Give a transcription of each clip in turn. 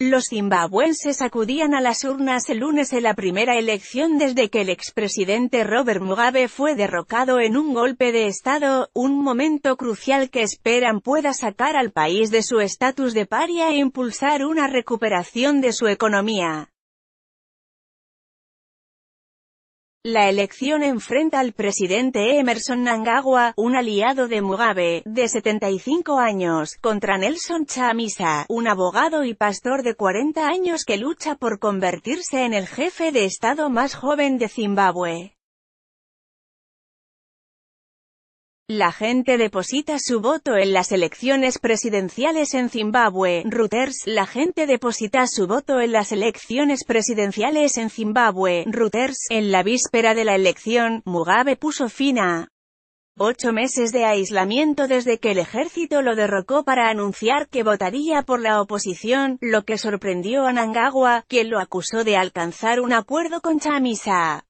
Los zimbabuenses acudían a las urnas el lunes en la primera elección desde que el expresidente Robert Mugabe fue derrocado en un golpe de Estado, un momento crucial que esperan pueda sacar al país de su estatus de paria e impulsar una recuperación de su economía. La elección enfrenta al presidente Emerson Nangagua, un aliado de Mugabe, de 75 años, contra Nelson Chamisa, un abogado y pastor de 40 años que lucha por convertirse en el jefe de Estado más joven de Zimbabue. La gente deposita su voto en las elecciones presidenciales en Zimbabue. Reuters. La gente deposita su voto en las elecciones presidenciales en Zimbabue. Reuters. En la víspera de la elección, Mugabe puso fin a ocho meses de aislamiento desde que el ejército lo derrocó para anunciar que votaría por la oposición, lo que sorprendió a Nangawa, quien lo acusó de alcanzar un acuerdo con Chamisa.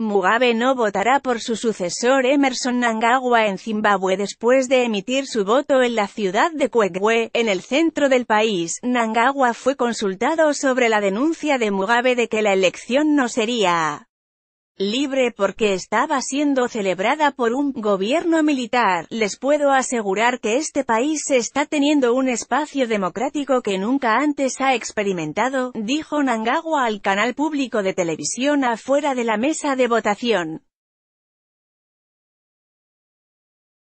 Mugabe no votará por su sucesor Emerson Nang'agua en Zimbabue después de emitir su voto en la ciudad de Kwekwe, en el centro del país. Nang'agua fue consultado sobre la denuncia de Mugabe de que la elección no sería libre porque estaba siendo celebrada por un gobierno militar, les puedo asegurar que este país está teniendo un espacio democrático que nunca antes ha experimentado, dijo Nangagua al canal público de televisión afuera de la mesa de votación.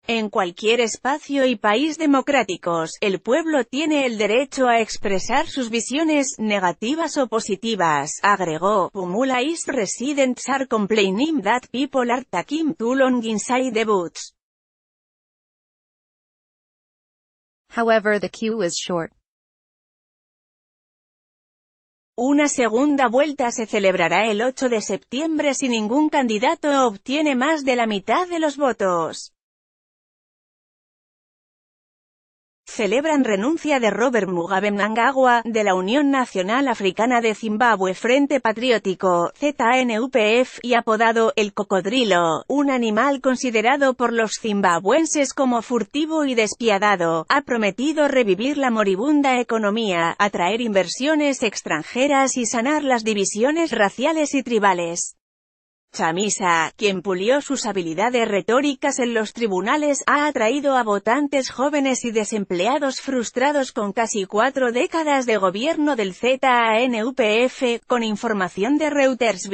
En cualquier espacio y país democráticos, el pueblo tiene el derecho a expresar sus visiones, negativas o positivas, agregó. Pumulais residents are complaining that people are taking too long inside the boots. However the queue is short. Una segunda vuelta se celebrará el 8 de septiembre si ningún candidato obtiene más de la mitad de los votos. celebran renuncia de Robert Mugabe Mnangagwa, de la Unión Nacional Africana de Zimbabue Frente Patriótico, ZNUPF, y apodado el cocodrilo, un animal considerado por los zimbabuenses como furtivo y despiadado, ha prometido revivir la moribunda economía, atraer inversiones extranjeras y sanar las divisiones raciales y tribales. Chamisa, quien pulió sus habilidades retóricas en los tribunales, ha atraído a votantes jóvenes y desempleados frustrados con casi cuatro décadas de gobierno del ZANUPF, con información de Reuters